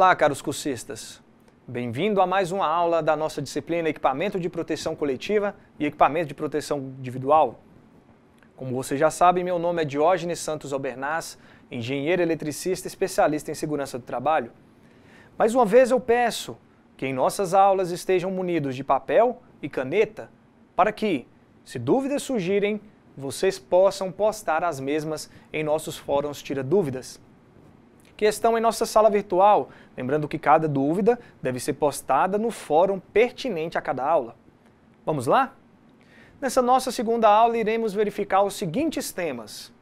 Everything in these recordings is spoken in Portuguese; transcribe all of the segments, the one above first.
Olá, caros cursistas. Bem-vindo a mais uma aula da nossa disciplina Equipamento de Proteção Coletiva e Equipamento de Proteção Individual. Como vocês já sabem, meu nome é Diógenes Santos Albernaz, engenheiro eletricista especialista em segurança do trabalho. Mais uma vez eu peço que em nossas aulas estejam munidos de papel e caneta para que, se dúvidas surgirem, vocês possam postar as mesmas em nossos fóruns Tira Dúvidas que estão em nossa sala virtual. Lembrando que cada dúvida deve ser postada no fórum pertinente a cada aula. Vamos lá? Nessa nossa segunda aula, iremos verificar os seguintes temas.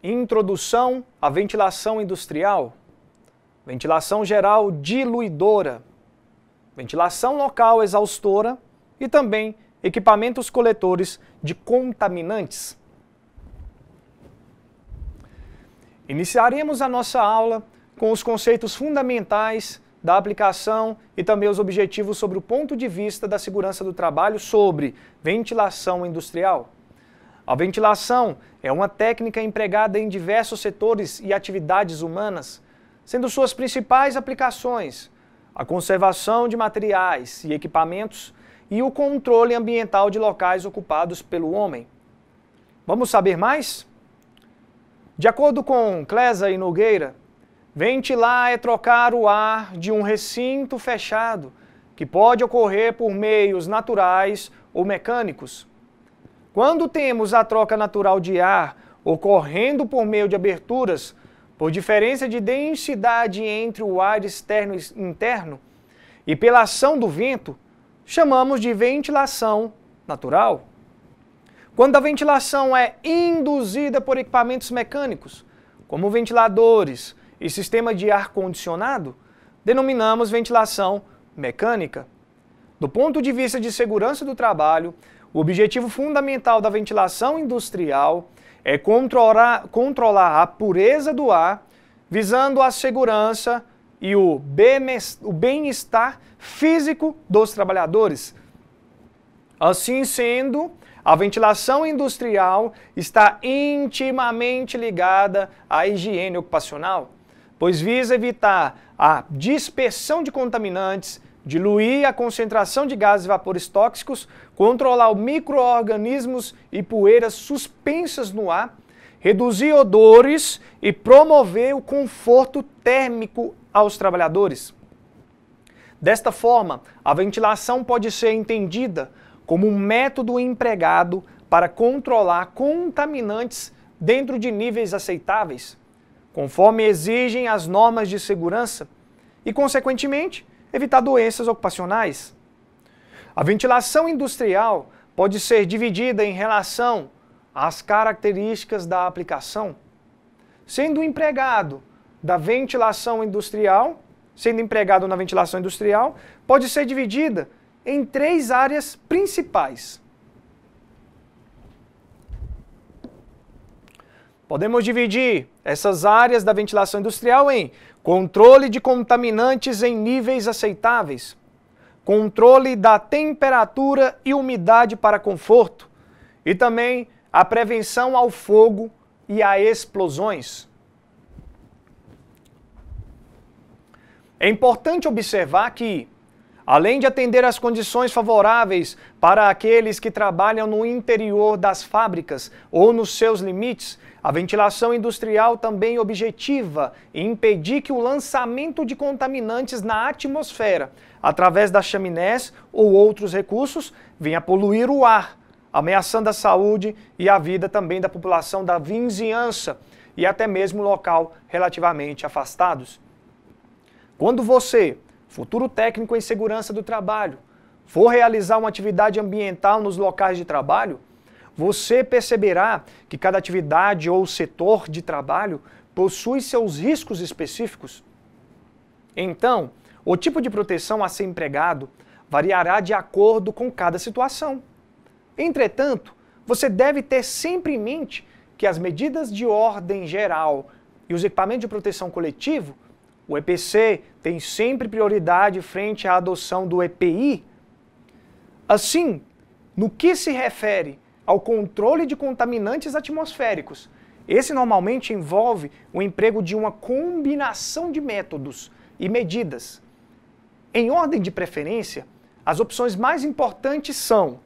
Introdução à ventilação industrial, ventilação geral diluidora, ventilação local exaustora e também equipamentos coletores de contaminantes. Iniciaremos a nossa aula com os conceitos fundamentais da aplicação e também os objetivos sobre o ponto de vista da segurança do trabalho sobre ventilação industrial. A ventilação é uma técnica empregada em diversos setores e atividades humanas, sendo suas principais aplicações a conservação de materiais e equipamentos e o controle ambiental de locais ocupados pelo homem. Vamos saber mais? De acordo com Clesa e Nogueira, ventilar é trocar o ar de um recinto fechado, que pode ocorrer por meios naturais ou mecânicos. Quando temos a troca natural de ar ocorrendo por meio de aberturas, por diferença de densidade entre o ar externo e interno, e pela ação do vento, chamamos de ventilação natural. Quando a ventilação é induzida por equipamentos mecânicos, como ventiladores e sistema de ar-condicionado, denominamos ventilação mecânica. Do ponto de vista de segurança do trabalho, o objetivo fundamental da ventilação industrial é controlar, controlar a pureza do ar, visando a segurança e o bem-estar físico dos trabalhadores. Assim sendo, a ventilação industrial está intimamente ligada à higiene ocupacional, pois visa evitar a dispersão de contaminantes, diluir a concentração de gases e vapores tóxicos, controlar micro-organismos e poeiras suspensas no ar, reduzir odores e promover o conforto térmico aos trabalhadores. Desta forma, a ventilação pode ser entendida como um método empregado para controlar contaminantes dentro de níveis aceitáveis, conforme exigem as normas de segurança, e, consequentemente, evitar doenças ocupacionais. A ventilação industrial pode ser dividida em relação às características da aplicação, sendo empregado da ventilação industrial, sendo empregado na ventilação industrial, pode ser dividida em três áreas principais. Podemos dividir essas áreas da ventilação industrial em controle de contaminantes em níveis aceitáveis, controle da temperatura e umidade para conforto, e também a prevenção ao fogo e a explosões. É importante observar que Além de atender às condições favoráveis para aqueles que trabalham no interior das fábricas ou nos seus limites, a ventilação industrial também objetiva impedir que o lançamento de contaminantes na atmosfera, através das chaminés ou outros recursos, venha poluir o ar, ameaçando a saúde e a vida também da população da vizinhança e até mesmo local relativamente afastados. Quando você futuro técnico em segurança do trabalho, for realizar uma atividade ambiental nos locais de trabalho, você perceberá que cada atividade ou setor de trabalho possui seus riscos específicos. Então, o tipo de proteção a ser empregado variará de acordo com cada situação. Entretanto, você deve ter sempre em mente que as medidas de ordem geral e os equipamentos de proteção coletivo, o EPC, tem sempre prioridade frente à adoção do EPI, assim, no que se refere ao controle de contaminantes atmosféricos, esse normalmente envolve o emprego de uma combinação de métodos e medidas. Em ordem de preferência, as opções mais importantes são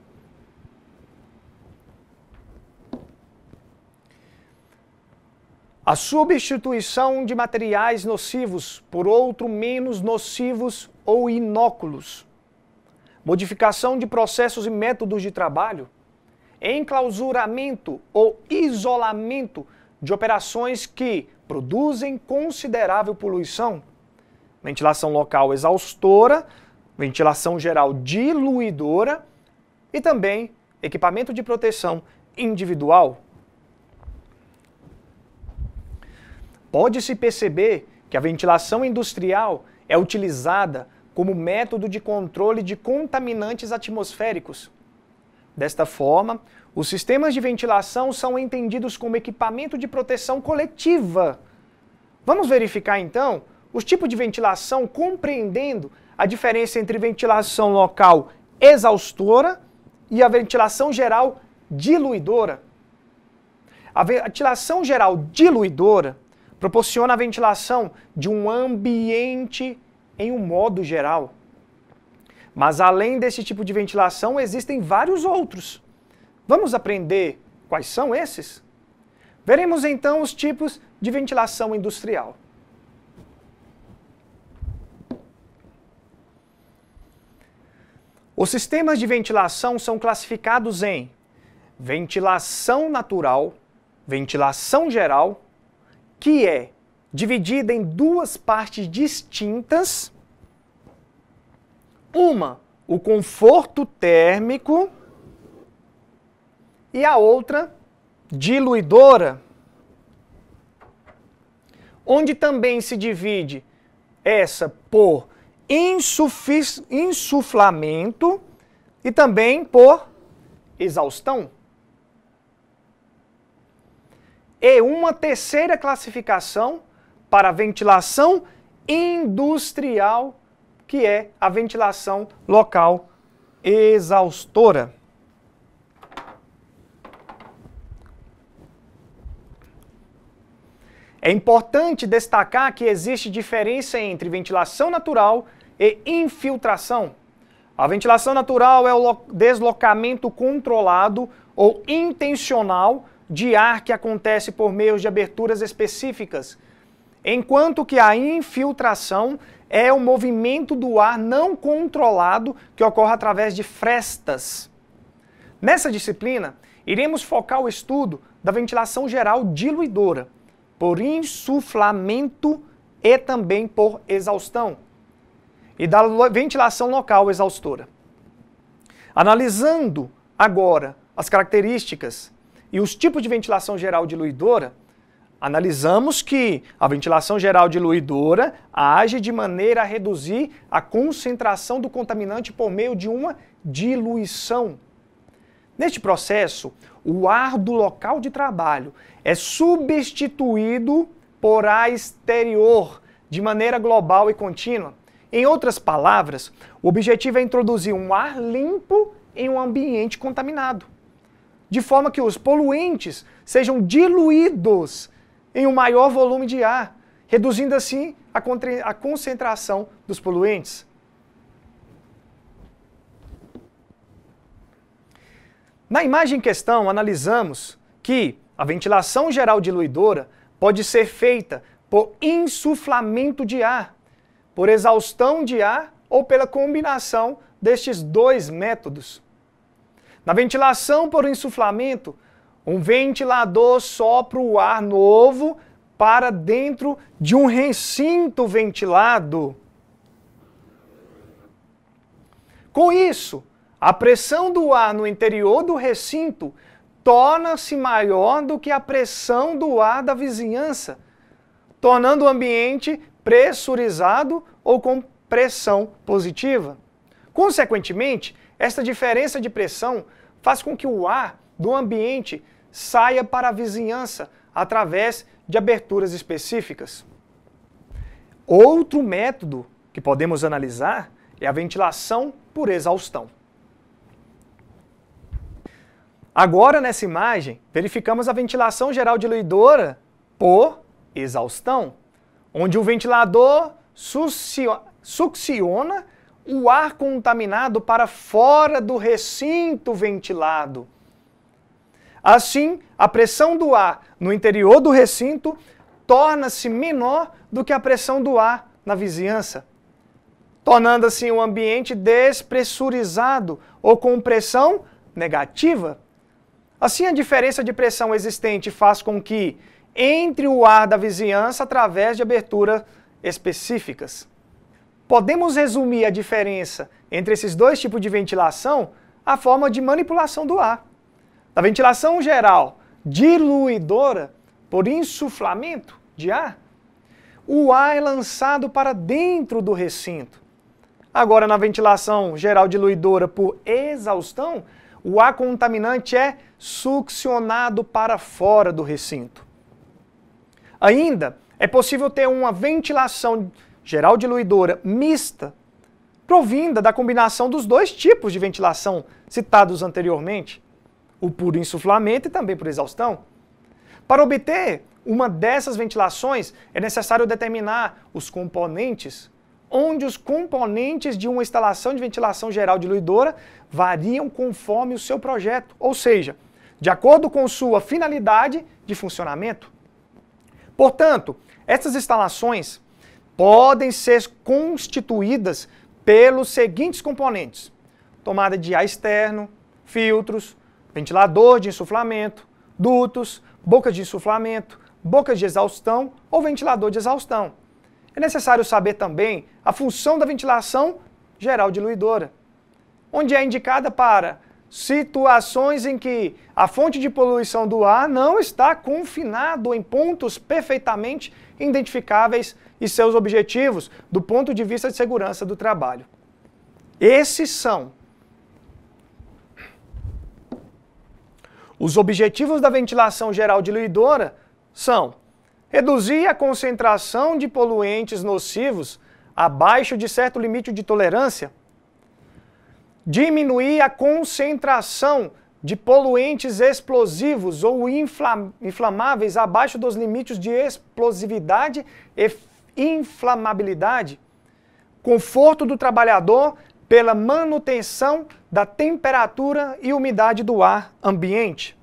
A substituição de materiais nocivos por outros menos nocivos ou inóculos. Modificação de processos e métodos de trabalho. Enclausuramento ou isolamento de operações que produzem considerável poluição. Ventilação local exaustora, ventilação geral diluidora e também equipamento de proteção individual. Pode-se perceber que a ventilação industrial é utilizada como método de controle de contaminantes atmosféricos. Desta forma, os sistemas de ventilação são entendidos como equipamento de proteção coletiva. Vamos verificar então os tipos de ventilação compreendendo a diferença entre ventilação local exaustora e a ventilação geral diluidora. A ventilação geral diluidora proporciona a ventilação de um ambiente em um modo geral. Mas além desse tipo de ventilação, existem vários outros. Vamos aprender quais são esses? Veremos então os tipos de ventilação industrial. Os sistemas de ventilação são classificados em ventilação natural, ventilação geral que é dividida em duas partes distintas. Uma, o conforto térmico, e a outra, diluidora, onde também se divide essa por insuflamento e também por exaustão e uma terceira classificação para ventilação industrial, que é a ventilação local exaustora. É importante destacar que existe diferença entre ventilação natural e infiltração. A ventilação natural é o deslocamento controlado ou intencional de ar que acontece por meio de aberturas específicas, enquanto que a infiltração é o movimento do ar não controlado que ocorre através de frestas. Nessa disciplina, iremos focar o estudo da ventilação geral diluidora, por insuflamento e também por exaustão, e da ventilação local exaustora. Analisando agora as características e os tipos de ventilação geral diluidora, analisamos que a ventilação geral diluidora age de maneira a reduzir a concentração do contaminante por meio de uma diluição. Neste processo, o ar do local de trabalho é substituído por ar exterior de maneira global e contínua. Em outras palavras, o objetivo é introduzir um ar limpo em um ambiente contaminado de forma que os poluentes sejam diluídos em um maior volume de ar, reduzindo assim a, a concentração dos poluentes. Na imagem em questão, analisamos que a ventilação geral diluidora pode ser feita por insuflamento de ar, por exaustão de ar ou pela combinação destes dois métodos. Na ventilação por insuflamento, um ventilador sopra o ar novo para dentro de um recinto ventilado. Com isso, a pressão do ar no interior do recinto torna-se maior do que a pressão do ar da vizinhança, tornando o ambiente pressurizado ou com pressão positiva. Consequentemente, esta diferença de pressão faz com que o ar do ambiente saia para a vizinhança através de aberturas específicas. Outro método que podemos analisar é a ventilação por exaustão. Agora, nessa imagem, verificamos a ventilação geral diluidora por exaustão, onde o ventilador succiona o ar contaminado para fora do recinto ventilado. Assim, a pressão do ar no interior do recinto torna-se menor do que a pressão do ar na vizinhança, tornando assim um ambiente despressurizado ou com pressão negativa. Assim, a diferença de pressão existente faz com que entre o ar da vizinhança através de aberturas específicas. Podemos resumir a diferença entre esses dois tipos de ventilação à forma de manipulação do ar. Na ventilação geral diluidora, por insuflamento de ar, o ar é lançado para dentro do recinto. Agora, na ventilação geral diluidora por exaustão, o ar contaminante é succionado para fora do recinto. Ainda, é possível ter uma ventilação geral diluidora mista, provinda da combinação dos dois tipos de ventilação citados anteriormente, o puro insuflamento e também por exaustão. Para obter uma dessas ventilações, é necessário determinar os componentes, onde os componentes de uma instalação de ventilação geral diluidora variam conforme o seu projeto, ou seja, de acordo com sua finalidade de funcionamento. Portanto, essas instalações podem ser constituídas pelos seguintes componentes: tomada de ar externo, filtros, ventilador de insuflamento, dutos, bocas de insuflamento, bocas de exaustão ou ventilador de exaustão. É necessário saber também a função da ventilação geral diluidora, onde é indicada para situações em que a fonte de poluição do ar não está confinado em pontos perfeitamente identificáveis e seus objetivos do ponto de vista de segurança do trabalho. Esses são os objetivos da ventilação geral diluidora são reduzir a concentração de poluentes nocivos abaixo de certo limite de tolerância, diminuir a concentração de poluentes explosivos ou inflamáveis abaixo dos limites de explosividade e inflamabilidade, conforto do trabalhador pela manutenção da temperatura e umidade do ar ambiente.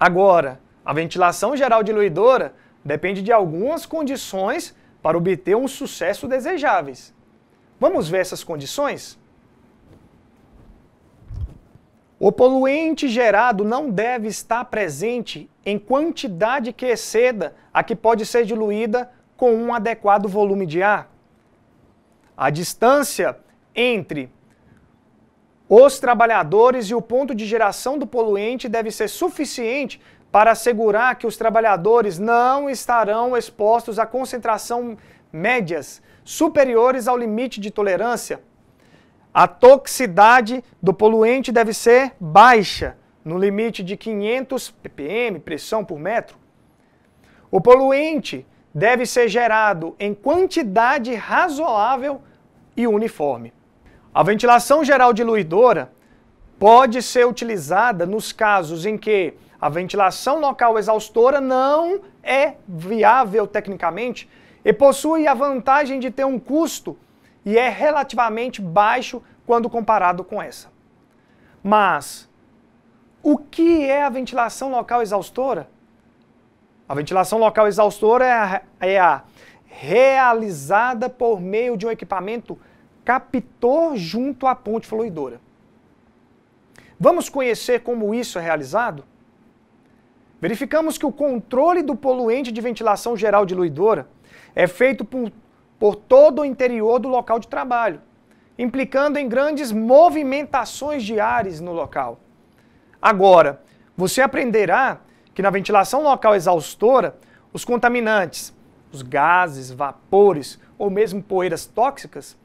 Agora, a ventilação geral diluidora depende de algumas condições para obter um sucesso desejáveis. Vamos ver essas condições? O poluente gerado não deve estar presente em quantidade que exceda a que pode ser diluída com um adequado volume de ar. A distância entre os trabalhadores e o ponto de geração do poluente deve ser suficiente para assegurar que os trabalhadores não estarão expostos a concentração médias superiores ao limite de tolerância a toxicidade do poluente deve ser baixa, no limite de 500 ppm, pressão por metro. O poluente deve ser gerado em quantidade razoável e uniforme. A ventilação geral diluidora pode ser utilizada nos casos em que a ventilação local exaustora não é viável tecnicamente e possui a vantagem de ter um custo e é relativamente baixo quando comparado com essa. Mas o que é a ventilação local exaustora? A ventilação local exaustora é a, é a realizada por meio de um equipamento captor junto à ponte fluidora. Vamos conhecer como isso é realizado? Verificamos que o controle do poluente de ventilação geral diluidora é feito por, por todo o interior do local de trabalho, implicando em grandes movimentações de ares no local. Agora, você aprenderá que na ventilação local exaustora, os contaminantes, os gases, vapores ou mesmo poeiras tóxicas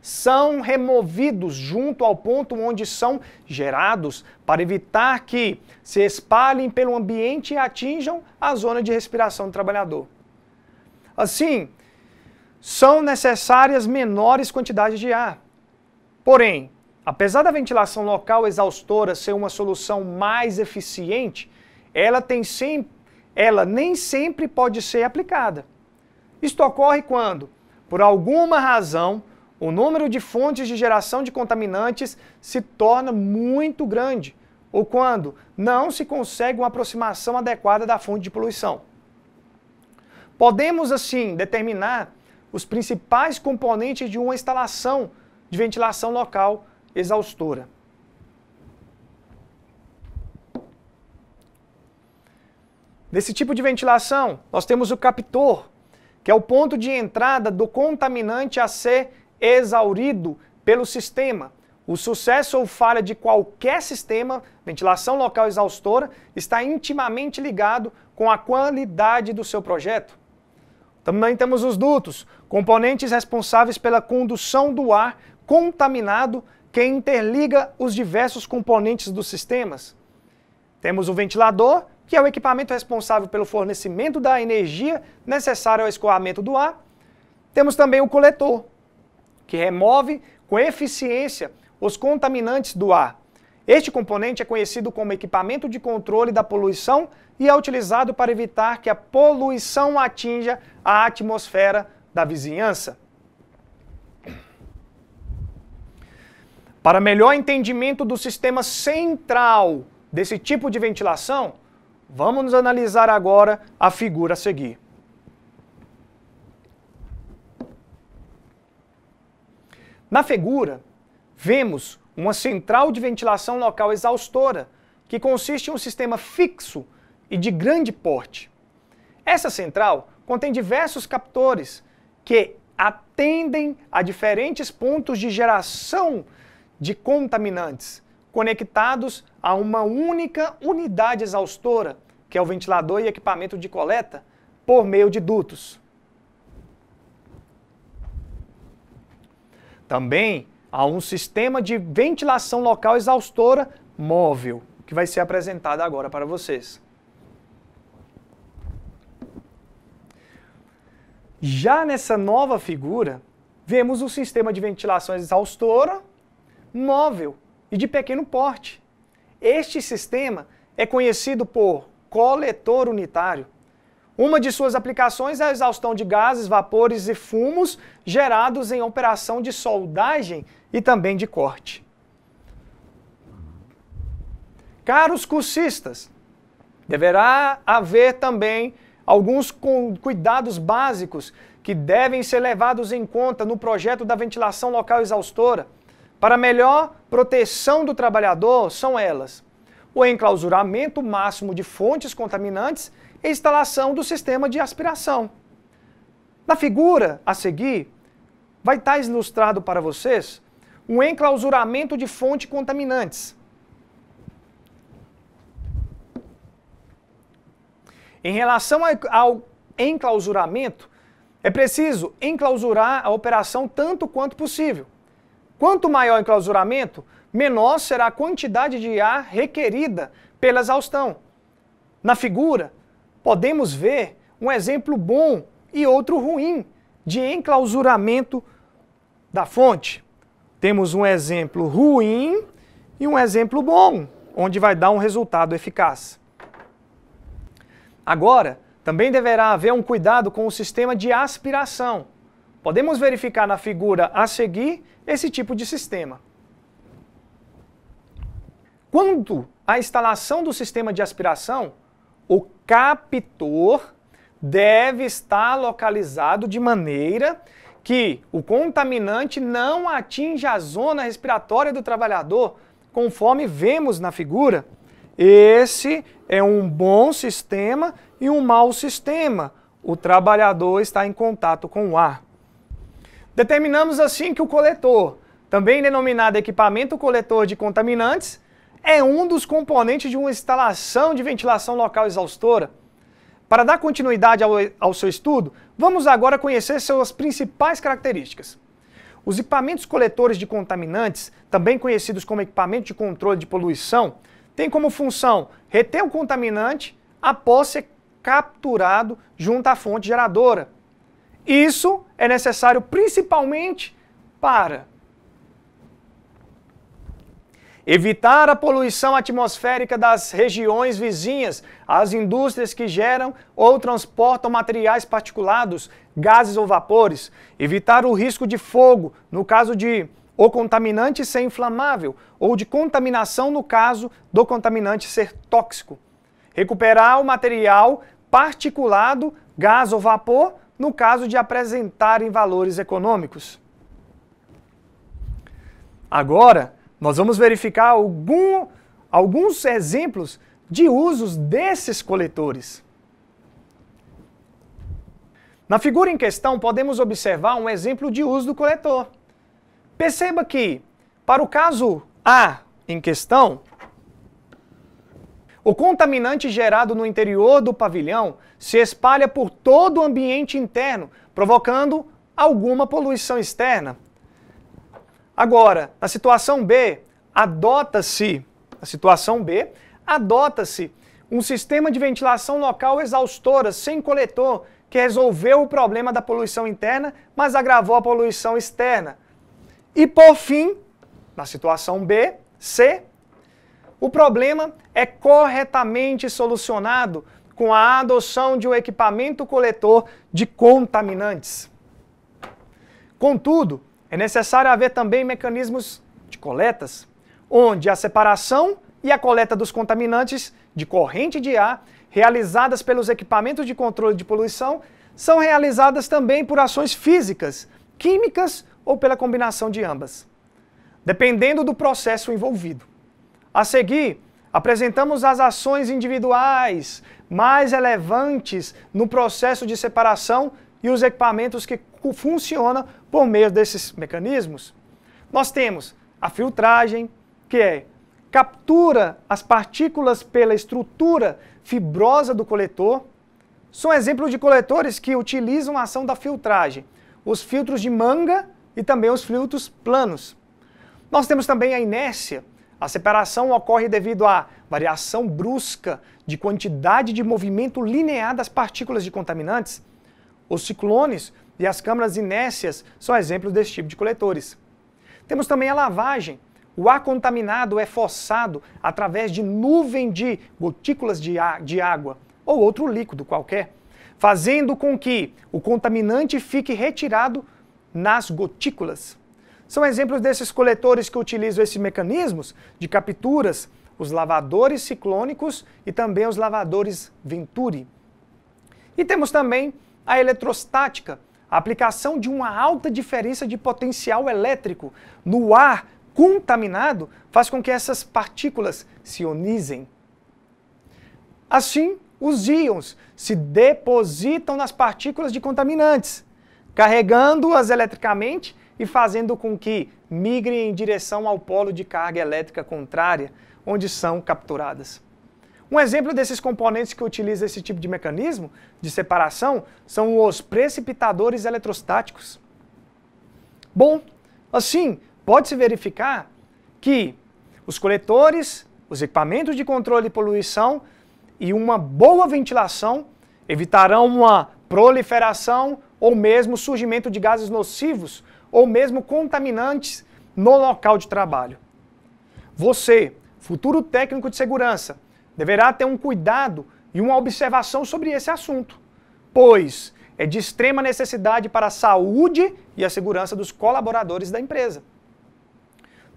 são removidos junto ao ponto onde são gerados para evitar que se espalhem pelo ambiente e atinjam a zona de respiração do trabalhador. Assim, são necessárias menores quantidades de ar. Porém, apesar da ventilação local exaustora ser uma solução mais eficiente, ela, tem ela nem sempre pode ser aplicada. Isto ocorre quando, por alguma razão, o número de fontes de geração de contaminantes se torna muito grande, ou quando não se consegue uma aproximação adequada da fonte de poluição. Podemos, assim, determinar os principais componentes de uma instalação de ventilação local exaustora. Nesse tipo de ventilação, nós temos o captor, que é o ponto de entrada do contaminante a ser exaurido pelo sistema. O sucesso ou falha de qualquer sistema, ventilação local exaustora, está intimamente ligado com a qualidade do seu projeto. Também temos os dutos, componentes responsáveis pela condução do ar contaminado que interliga os diversos componentes dos sistemas. Temos o ventilador, que é o equipamento responsável pelo fornecimento da energia necessária ao escoamento do ar. Temos também o coletor, que remove com eficiência os contaminantes do ar. Este componente é conhecido como equipamento de controle da poluição e é utilizado para evitar que a poluição atinja a atmosfera da vizinhança. Para melhor entendimento do sistema central desse tipo de ventilação, vamos analisar agora a figura a seguir. Na figura, vemos uma central de ventilação local exaustora, que consiste em um sistema fixo e de grande porte. Essa central contém diversos captores que atendem a diferentes pontos de geração de contaminantes, conectados a uma única unidade exaustora, que é o ventilador e equipamento de coleta, por meio de dutos. Também há um sistema de ventilação local exaustora móvel, que vai ser apresentado agora para vocês. Já nessa nova figura, vemos um sistema de ventilação exaustora, móvel e de pequeno porte. Este sistema é conhecido por coletor unitário. Uma de suas aplicações é a exaustão de gases, vapores e fumos gerados em operação de soldagem e também de corte. Caros cursistas, deverá haver também alguns cuidados básicos que devem ser levados em conta no projeto da ventilação local exaustora para melhor proteção do trabalhador são elas: o enclausuramento máximo de fontes contaminantes e instalação do sistema de aspiração. Na figura a seguir, vai estar ilustrado para vocês um enclausuramento de fontes contaminantes. Em relação ao enclausuramento, é preciso enclausurar a operação tanto quanto possível. Quanto maior o enclausuramento, menor será a quantidade de ar requerida pela exaustão. Na figura, podemos ver um exemplo bom e outro ruim de enclausuramento da fonte. Temos um exemplo ruim e um exemplo bom, onde vai dar um resultado eficaz. Agora, também deverá haver um cuidado com o sistema de aspiração. Podemos verificar na figura a seguir esse tipo de sistema. Quanto à instalação do sistema de aspiração, o captor deve estar localizado de maneira que o contaminante não atinja a zona respiratória do trabalhador, conforme vemos na figura. Esse é um bom sistema e um mau sistema. O trabalhador está em contato com o ar. Determinamos assim que o coletor, também denominado equipamento coletor de contaminantes, é um dos componentes de uma instalação de ventilação local exaustora. Para dar continuidade ao, ao seu estudo, vamos agora conhecer suas principais características. Os equipamentos coletores de contaminantes, também conhecidos como equipamento de controle de poluição, tem como função reter o contaminante após ser capturado junto à fonte geradora. Isso é necessário principalmente para evitar a poluição atmosférica das regiões vizinhas, as indústrias que geram ou transportam materiais particulados, gases ou vapores, evitar o risco de fogo no caso de ou contaminante ser inflamável, ou de contaminação no caso do contaminante ser tóxico. Recuperar o material particulado, gás ou vapor, no caso de apresentarem valores econômicos. Agora, nós vamos verificar algum, alguns exemplos de usos desses coletores. Na figura em questão, podemos observar um exemplo de uso do coletor. Perceba que, para o caso A em questão, o contaminante gerado no interior do pavilhão se espalha por todo o ambiente interno, provocando alguma poluição externa. Agora, na situação B, adota-se, na situação B, adota-se um sistema de ventilação local exaustora, sem coletor, que resolveu o problema da poluição interna, mas agravou a poluição externa. E por fim, na situação B, C, o problema é corretamente solucionado com a adoção de um equipamento coletor de contaminantes. Contudo, é necessário haver também mecanismos de coletas, onde a separação e a coleta dos contaminantes de corrente de ar realizadas pelos equipamentos de controle de poluição são realizadas também por ações físicas, químicas ou pela combinação de ambas, dependendo do processo envolvido. A seguir, apresentamos as ações individuais mais relevantes no processo de separação e os equipamentos que funcionam por meio desses mecanismos. Nós temos a filtragem, que é captura as partículas pela estrutura fibrosa do coletor. São exemplos de coletores que utilizam a ação da filtragem. Os filtros de manga e também os fluidos planos. Nós temos também a inércia. A separação ocorre devido à variação brusca de quantidade de movimento linear das partículas de contaminantes. Os ciclones e as câmaras inércias são exemplos desse tipo de coletores. Temos também a lavagem. O ar contaminado é forçado através de nuvem de gotículas de, de água ou outro líquido qualquer, fazendo com que o contaminante fique retirado nas gotículas. São exemplos desses coletores que utilizam esses mecanismos de capturas os lavadores ciclônicos e também os lavadores Venturi. E temos também a eletrostática, a aplicação de uma alta diferença de potencial elétrico no ar contaminado faz com que essas partículas se ionizem. Assim, os íons se depositam nas partículas de contaminantes, carregando-as eletricamente e fazendo com que migrem em direção ao polo de carga elétrica contrária, onde são capturadas. Um exemplo desses componentes que utiliza esse tipo de mecanismo de separação são os precipitadores eletrostáticos. Bom, assim, pode-se verificar que os coletores, os equipamentos de controle de poluição e uma boa ventilação evitarão uma proliferação ou mesmo surgimento de gases nocivos ou mesmo contaminantes no local de trabalho. Você, futuro técnico de segurança, deverá ter um cuidado e uma observação sobre esse assunto, pois é de extrema necessidade para a saúde e a segurança dos colaboradores da empresa.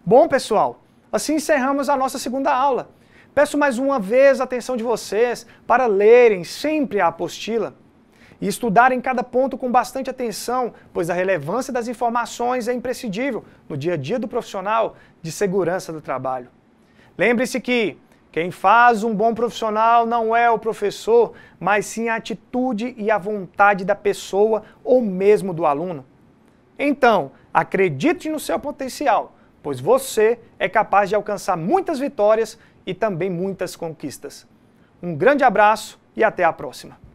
Bom, pessoal, assim encerramos a nossa segunda aula. Peço mais uma vez a atenção de vocês para lerem sempre a apostila e estudar em cada ponto com bastante atenção, pois a relevância das informações é imprescindível no dia a dia do profissional de segurança do trabalho. Lembre-se que quem faz um bom profissional não é o professor, mas sim a atitude e a vontade da pessoa ou mesmo do aluno. Então, acredite no seu potencial, pois você é capaz de alcançar muitas vitórias e também muitas conquistas. Um grande abraço e até a próxima!